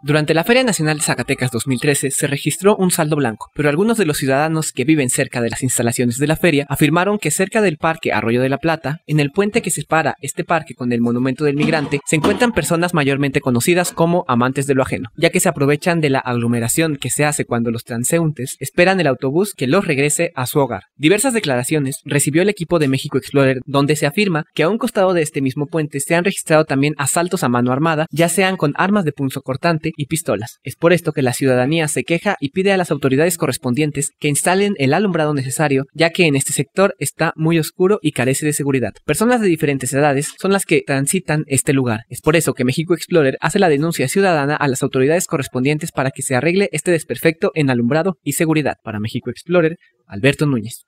Durante la Feria Nacional de Zacatecas 2013 se registró un saldo blanco, pero algunos de los ciudadanos que viven cerca de las instalaciones de la feria afirmaron que cerca del Parque Arroyo de la Plata, en el puente que separa este parque con el Monumento del Migrante, se encuentran personas mayormente conocidas como amantes de lo ajeno, ya que se aprovechan de la aglomeración que se hace cuando los transeúntes esperan el autobús que los regrese a su hogar. Diversas declaraciones recibió el equipo de México Explorer, donde se afirma que a un costado de este mismo puente se han registrado también asaltos a mano armada, ya sean con armas de punzo cortante, y pistolas. Es por esto que la ciudadanía se queja y pide a las autoridades correspondientes que instalen el alumbrado necesario, ya que en este sector está muy oscuro y carece de seguridad. Personas de diferentes edades son las que transitan este lugar. Es por eso que México Explorer hace la denuncia ciudadana a las autoridades correspondientes para que se arregle este desperfecto en alumbrado y seguridad. Para México Explorer, Alberto Núñez.